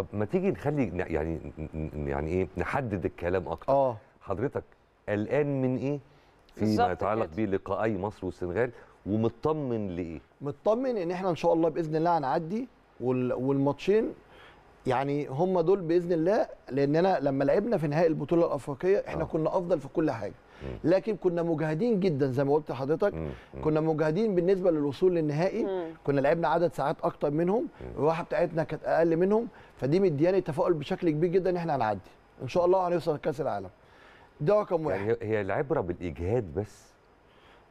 طب ما تيجي نخلي يعني يعني ايه نحدد الكلام اكتر اه حضرتك قلقان من ايه فيما يتعلق بلقائي مصر والسنغال ومطمن لايه مطمن ان احنا ان شاء الله باذن الله هنعدي والماتشين يعني هم دول باذن الله لاننا لما لعبنا في نهائي البطوله الافريقيه احنا آه. كنا افضل في كل حاجه مم. لكن كنا مجهدين جدا زي ما قلت لحضرتك كنا مجهدين بالنسبه للوصول للنهائي مم. كنا لعبنا عدد ساعات اكتر منهم الراحه بتاعتنا كانت اقل منهم فدي مدياني تفاؤل بشكل كبير جدا ان احنا هنعدي ان شاء الله هنوصل لكاس العالم ده رقم واحد يعني هي العبره بالاجهاد بس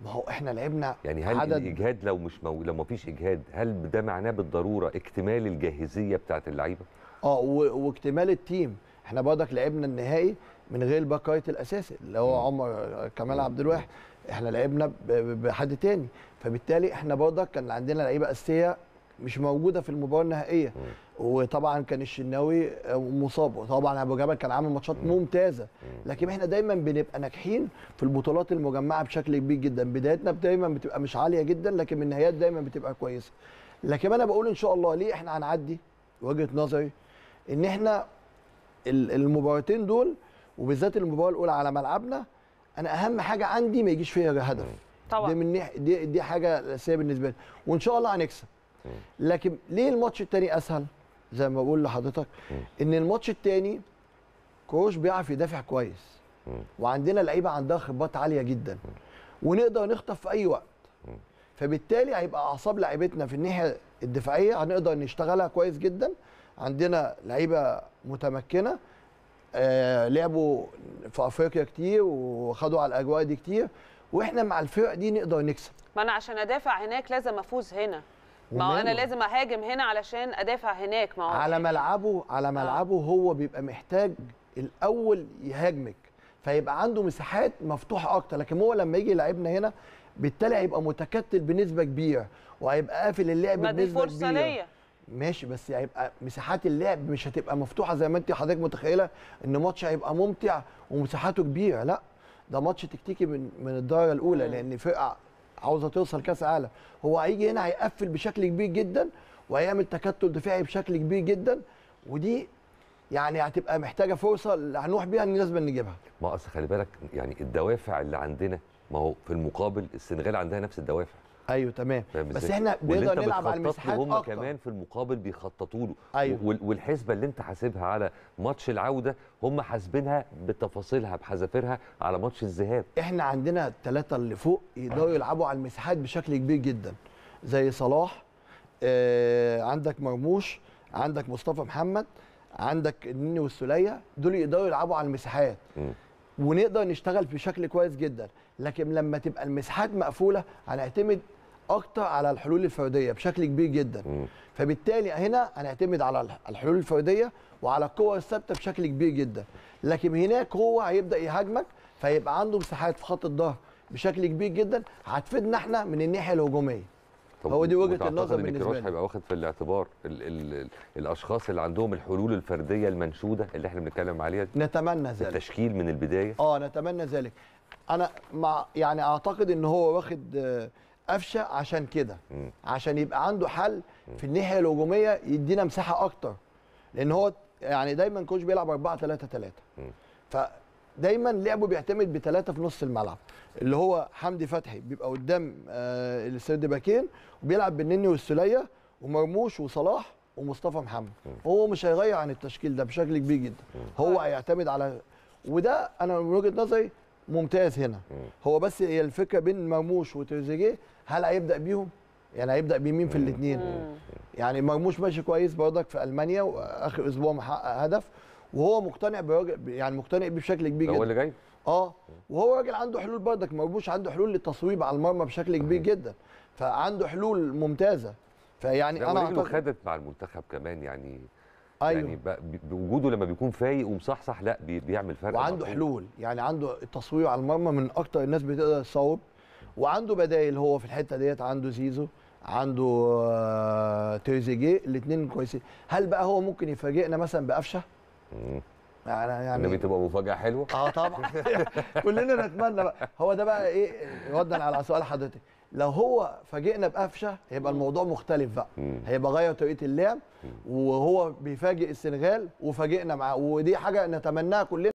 ما هو احنا لعبنا يعني هل عدد... الاجهاد لو مش مو... لو ما فيش اجهاد هل ده معناه بالضروره اكتمال الجاهزيه بتاعت اللعيبه اه و... واكتمال التيم احنا برضك لعبنا النهائي من غير باكايت الاساسي اللي هو عمر كمال عبد الواحد احنا لعبنا ب... بحد تاني فبالتالي احنا برضك كان عندنا لعيبه اساسيه مش موجوده في المباراه النهائيه وطبعا كان الشناوي آه، مصاب وطبعا ابو جبل كان عامل ماتشات ممتازه لكن احنا دايما بنبقى ناجحين في البطولات المجمعه بشكل كبير جدا بدايتنا دايما بتبقى مش عاليه جدا لكن النهايات دايما بتبقى كويسه لكن انا بقول ان شاء الله ليه احنا هنعدي وجهه نظري ان احنا المباراتين دول وبالذات المباراه الاولى على ملعبنا انا اهم حاجه عندي ما يجيش فيها هدف طبعا دي من دي, دي حاجه اساسيه بالنسبه لي وان شاء الله هنكسب لكن ليه الماتش الثاني اسهل زي ما بقول لحضرتك ان الماتش الثاني كوش بيعرف يدافع كويس وعندنا لعيبه عندها خبرات عاليه جدا ونقدر نخطف في اي وقت فبالتالي هيبقى اعصاب لعيبتنا في الناحيه الدفاعيه هنقدر نشتغلها كويس جدا عندنا لعيبه متمكنه آه لعبوا في افريقيا كتير وخدوا على الاجواء دي كتير واحنا مع الفرق دي نقدر نكسب ما انا عشان ادافع هناك لازم افوز هنا ما هو انا لازم اهاجم هنا علشان ادافع هناك ما هو على ملعبه على آه. ملعبه آه. هو بيبقى محتاج الاول يهاجمك فيبقى عنده مساحات مفتوحه اكتر لكن هو لما يجي لعيبنا هنا بالتالي هيبقى متكتل بنسبه كبيره وهيبقى قافل اللعب بنسبه كبيره ما دي فرصه ليا ماشي بس هيبقى مساحات اللعب مش هتبقى مفتوحه زي ما انت حضرتك متخيله ان ماتش هيبقى ممتع ومساحاته كبيره لا ده ماتش تكتيكي من من الدرجه الاولى مم. لان فرقه عاوزه توصل كاس عالم هو هيجي هنا هيقفل بشكل كبير جدا وهيعمل تكتل دفاعي بشكل كبير جدا ودي يعني هتبقى محتاجه فرصه اللي هنروح بيها ان لازم نجيبها ما اصل خلي بالك يعني الدوافع اللي عندنا ما هو في المقابل السنغال عندها نفس الدوافع ايوه تمام بس احنا بنقدر نلعب على المساحات هم أكتر. كمان في المقابل بيخططوا له أيوة. والحسبه اللي انت حاسبها على ماتش العوده هم حاسبينها بتفاصيلها بحذافيرها على ماتش الذهاب احنا عندنا الثلاثه اللي فوق يقدروا يلعبوا على المساحات بشكل كبير جدا زي صلاح آه عندك مرموش عندك مصطفى محمد عندك النني والسوليه دول يقدروا يلعبوا على المساحات ونقدر نشتغل بشكل كويس جدا لكن لما تبقى المساحات مقفوله هنعتمد اكتر على الحلول الفرديه بشكل كبير جدا م. فبالتالي هنا هنعتمد على الحلول الفرديه وعلى القوه الثابته بشكل كبير جدا لكن هناك هو هيبدا يهاجمك فيبقى عنده مساحات في خط الظهر بشكل كبير جدا هتفيدنا احنا من الناحيه الهجوميه هو دي وجهه النظر إن بالنسبه لي هيبقى واخد في الاعتبار الـ الـ الـ الاشخاص اللي عندهم الحلول الفرديه المنشوده اللي احنا بنتكلم عليها دي نتمنى ذلك التشكيل من البدايه اه نتمنى ذلك انا مع يعني اعتقد ان هو واخد آه، قفشه عشان كده عشان يبقى عنده حل في الناحيه الهجوميه يدينا مساحه اكتر لان هو يعني دايما كوتش بيلعب 4 3 3 فدايما لعبه بيعتمد بثلاثه في نص الملعب اللي هو حمدي فتحي بيبقى قدام آه السرد باكين وبيلعب بالنني والسليه ومرموش وصلاح ومصطفى محمد هو مش هيغير عن التشكيل ده بشكل كبير جدا هو هيعتمد على وده انا من وجهه نظري ممتاز هنا هو بس هي الفكره بين مرموش وتريزيجيه هل هيبدا بيهم يعني هيبدا بمين في الاثنين يعني مرموش ماشي كويس برضك في المانيا واخر اسبوع محقق هدف وهو مقتنع براجل يعني مقتنع بيه بشكل كبير جدا هو اللي جاي اه وهو راجل عنده حلول برضك مرموش عنده حلول للتصويب على المرمى بشكل كبير جدا فعنده حلول ممتازه فيعني انا اعتقد خدت مع المنتخب كمان يعني يعني أيوة. يعني بوجوده لما بيكون فايق ومصحصح لا بيعمل فرق وعنده مفهوم. حلول يعني عنده التصوير على المرمى من اكتر الناس بتقدر تصوب وعنده بدايل هو في الحته ديت عنده زيزو عنده آه، تريزيجيه الاثنين كويسين هل بقى هو ممكن يفاجئنا مثلا بقفشه يعني يعني دي بتبقى مفاجاه حلوه اه طبعا كلنا نتمنى بقى هو ده بقى ايه ردا على سؤال حضرتك لو هو فاجئنا بقفشه هيبقى الموضوع مختلف بقى هيبقى غير طريقه اللعب وهو بيفاجئ السنغال وفاجئنا معاه ودي حاجه نتمناها كلنا